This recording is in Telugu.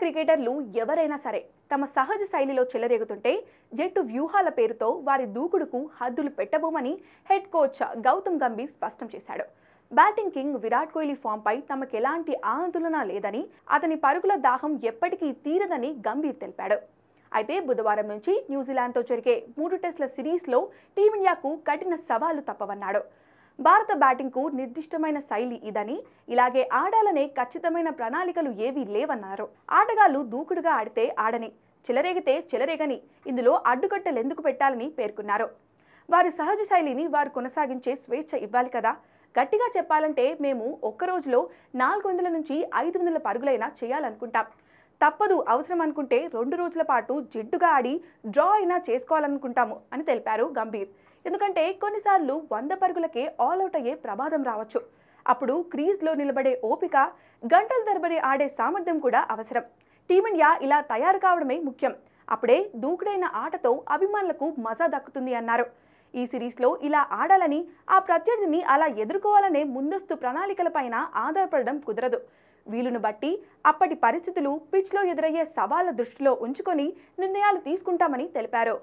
క్రికెటర్లు ఎవరైనా సరే తమ సహజ శైలిలో చెలరేగుతుంటే జట్టు వ్యూహాల పేరుతో వారి దూకుడుకు హద్దులు పెట్టబోమని హెడ్ కోచ్ గౌతమ్ గంభీర్ స్పష్టం చేశాడు బ్యాటింగ్ కింగ్ విరాట్ కోహ్లీ ఫామ్పై తమకెలాంటి ఆందోళన లేదని అతని పరుగుల దాహం ఎప్పటికీ తీరదని గంభీర్ తెలిపాడు అయితే బుధవారం నుంచి న్యూజిలాండ్తో జరిగే మూడు టెస్టుల సిరీస్లో టీమిండియాకు కఠిన సవాళ్లు తప్పవన్నాడు భారత బ్యాటింగ్కు నిర్దిష్టమైన శైలి ఇదని ఇలాగే ఆడాలనే ఖచ్చితమైన ప్రణాళికలు ఏవీ లేవన్నారు ఆటగాళ్లు దూకుడుగా ఆడితే ఆడని చెలరేగితే చెలరేగని ఇందులో ఎందుకు పెట్టాలని పేర్కొన్నారు వారి సహజ శైలిని వారు కొనసాగించే స్వేచ్ఛ ఇవ్వాలి కదా గట్టిగా చెప్పాలంటే మేము ఒక్క రోజులో నాలుగు వందల నుంచి ఐదు వందల పరుగులైనా చేయాలనుకుంటాం తప్పదు అవసరం అనుకుంటే రెండు రోజుల పాటు జిడ్డుగా ఆడి డ్రా అయినా చేసుకోవాలనుకుంటాము అని తెలిపారు గంభీర్ ఎందుకంటే కొన్నిసార్లు వంద పరుగులకే ఆల్అౌట్ అయ్యే ప్రమాదం రావచ్చు అప్పుడు క్రీజ్లో నిలబడే ఓపిక గంటల తరబడి ఆడే సామర్థ్యం కూడా అవసరం టీమిండియా ఇలా తయారు కావడమే ముఖ్యం అప్పుడే దూకుడైన ఆటతో అభిమానులకు మజా దక్కుతుంది అన్నారు ఈ సిరీస్లో ఇలా ఆడాలని ఆ ప్రత్యర్థిని అలా ఎదుర్కోవాలనే ముందస్తు ప్రణాళికలపైన ఆధారపడడం కుదరదు వీలును బట్టి అప్పటి పరిస్థితులు పిచ్లో ఎదురయ్యే సవాళ్ల దృష్టిలో ఉంచుకొని నిర్ణయాలు తీసుకుంటామని తెలిపారు